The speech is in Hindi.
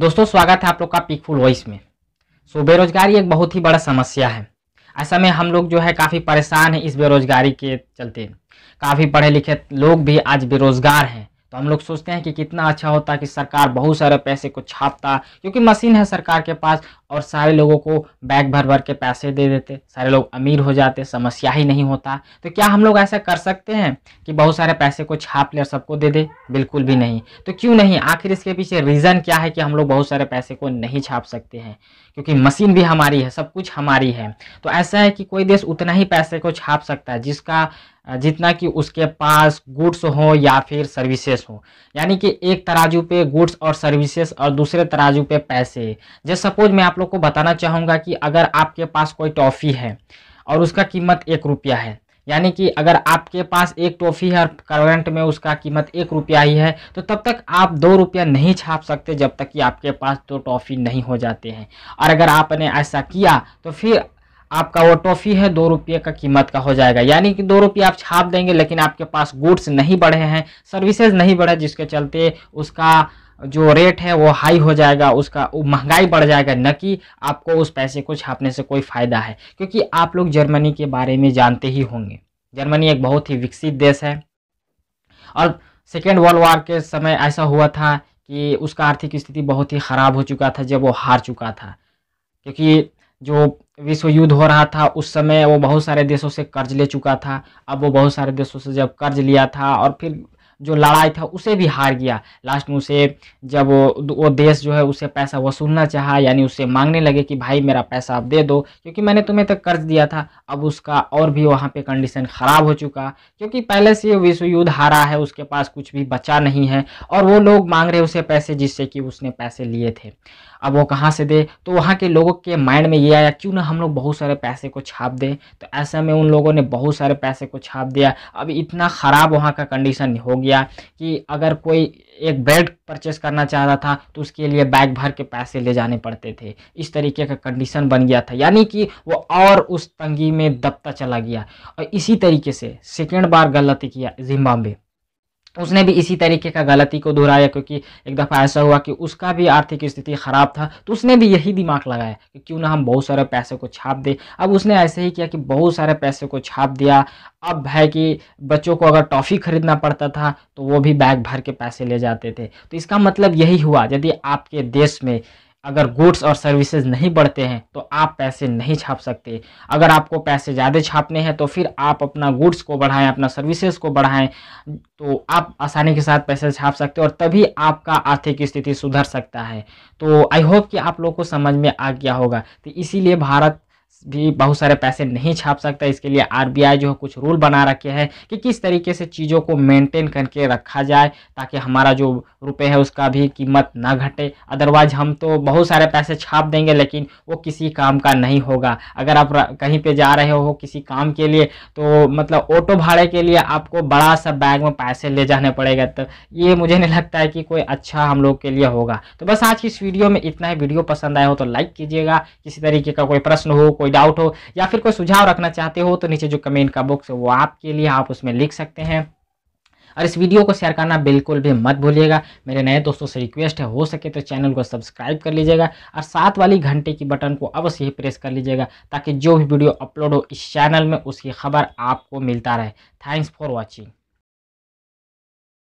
दोस्तों स्वागत है आप लोग का पीकफुल वॉइस में सो बेरोजगारी एक बहुत ही बड़ा समस्या है ऐसा में हम लोग जो है काफ़ी परेशान हैं इस बेरोजगारी के चलते काफ़ी पढ़े लिखे लोग भी आज बेरोजगार हैं तो हम लोग सोचते हैं कि कितना अच्छा होता कि सरकार बहुत सारे पैसे को छापता क्योंकि मशीन है सरकार के पास और सारे लोगों को बैग भर भर के पैसे दे देते सारे लोग अमीर हो जाते समस्या ही नहीं होता तो क्या हम लोग ऐसा कर सकते हैं कि बहुत सारे पैसे को छाप ले और सबको दे दे बिल्कुल भी नहीं तो क्यों नहीं आखिर इसके पीछे रीज़न क्या है कि हम लोग बहुत सारे पैसे को नहीं छाप सकते हैं क्योंकि मशीन भी हमारी है सब कुछ हमारी है तो ऐसा है कि कोई देश उतना ही पैसे को छाप सकता है जिसका जितना कि उसके पास गुड्स हो या फिर सर्विसेज हो यानी कि एक तराजू पे गुड्स और सर्विसेज और दूसरे तराजू पे पैसे जैसे सपोज मैं आप लोग को बताना चाहूँगा कि अगर आपके पास कोई टॉफ़ी है और उसका कीमत एक रुपया है यानी कि अगर आपके पास एक टॉफ़ी है और करंट में उसका कीमत एक रुपया ही है तो तब तक आप दो रुपया नहीं छाप सकते जब तक कि आपके पास दो तो टॉफ़ी नहीं हो जाते हैं और अगर आपने ऐसा किया तो फिर आपका वो टॉफ़ी है दो रुपये का कीमत का हो जाएगा यानी कि दो रुपये आप छाप देंगे लेकिन आपके पास गुड्स नहीं बढ़े हैं सर्विसेज नहीं बढ़े जिसके चलते उसका जो रेट है वो हाई हो जाएगा उसका महंगाई बढ़ जाएगा न कि आपको उस पैसे को छापने से कोई फ़ायदा है क्योंकि आप लोग जर्मनी के बारे में जानते ही होंगे जर्मनी एक बहुत ही विकसित देश है और सेकेंड वर्ल्ड वार के समय ऐसा हुआ था कि उसका आर्थिक स्थिति बहुत ही ख़राब हो चुका था जब वो हार चुका था क्योंकि जो विश्व युद्ध हो रहा था उस समय वो बहुत सारे देशों से कर्ज ले चुका था अब वो बहुत सारे देशों से जब कर्ज लिया था और फिर जो लड़ाई था उसे भी हार गया लास्ट में उसे जब वो वो देश जो है उसे पैसा वसूलना चाहा यानी उसे मांगने लगे कि भाई मेरा पैसा आप दे दो क्योंकि मैंने तुम्हें तक कर्ज दिया था अब उसका और भी वहाँ पे कंडीशन ख़राब हो चुका क्योंकि पहले से विश्व युद्ध हारा है उसके पास कुछ भी बचा नहीं है और वो लोग मांग रहे उसे पैसे जिससे कि उसने पैसे लिए थे अब वो कहाँ से दे तो वहाँ के लोगों के माइंड में ये आया क्यों ना हम लोग बहुत सारे पैसे को छाप दें तो ऐसे में उन लोगों ने बहुत सारे पैसे को छाप दिया अब इतना ख़राब वहाँ का कंडीशन हो गया कि अगर कोई एक बेड परचेस करना चाह रहा था तो उसके लिए बैग भर के पैसे ले जाने पड़ते थे इस तरीके का कंडीशन बन गया था यानी कि वो और उस तंगी में दबता चला गया और इसी तरीके से सेकेंड बार गलती किया जिम्बाब्वे उसने भी इसी तरीके का गलती को दोहराया क्योंकि एक दफ़ा ऐसा हुआ कि उसका भी आर्थिक स्थिति ख़राब था तो उसने भी यही दिमाग लगाया कि क्यों ना हम बहुत सारे पैसे को छाप दें अब उसने ऐसे ही किया कि बहुत सारे पैसे को छाप दिया अब है कि बच्चों को अगर टॉफ़ी ख़रीदना पड़ता था तो वो भी बैग भर के पैसे ले जाते थे तो इसका मतलब यही हुआ यदि आपके देश में अगर गुड्स और सर्विसेज नहीं बढ़ते हैं तो आप पैसे नहीं छाप सकते अगर आपको पैसे ज़्यादा छापने हैं तो फिर आप अपना गुड्स को बढ़ाएं अपना सर्विसेज को बढ़ाएं तो आप आसानी के साथ पैसे छाप सकते हैं और तभी आपका आर्थिक स्थिति सुधर सकता है तो आई होप कि आप लोग को समझ में आ गया होगा तो इसीलिए भारत भी बहुत सारे पैसे नहीं छाप सकता इसके लिए आरबीआई जो है कुछ रूल बना रखे हैं कि किस तरीके से चीज़ों को मेंटेन करके रखा जाए ताकि हमारा जो रुपए है उसका भी कीमत ना घटे अदरवाइज हम तो बहुत सारे पैसे छाप देंगे लेकिन वो किसी काम का नहीं होगा अगर आप कहीं पे जा रहे हो किसी काम के लिए तो मतलब ऑटो भाड़े के लिए आपको बड़ा सा बैग में पैसे ले जाने पड़ेगा तो ये मुझे नहीं लगता है कि कोई अच्छा हम लोग के लिए होगा तो बस आज की इस वीडियो में इतना ही वीडियो पसंद आया हो तो लाइक कीजिएगा किसी तरीके का कोई प्रश्न हो कोई डाउट हो या फिर कोई सुझाव रखना चाहते हो तो नीचे जो कमेंट का बॉक्स है वो आपके लिए आप उसमें लिख सकते हैं और इस वीडियो को शेयर करना बिल्कुल भी मत भूलिएगा मेरे नए दोस्तों से रिक्वेस्ट है हो सके तो चैनल को सब्सक्राइब कर लीजिएगा और साथ वाली घंटे की बटन को अवश्य ही प्रेस कर लीजिएगा ताकि जो भी वीडियो अपलोड हो इस चैनल में उसकी खबर आपको मिलता रहे थैंक्स फॉर वॉचिंग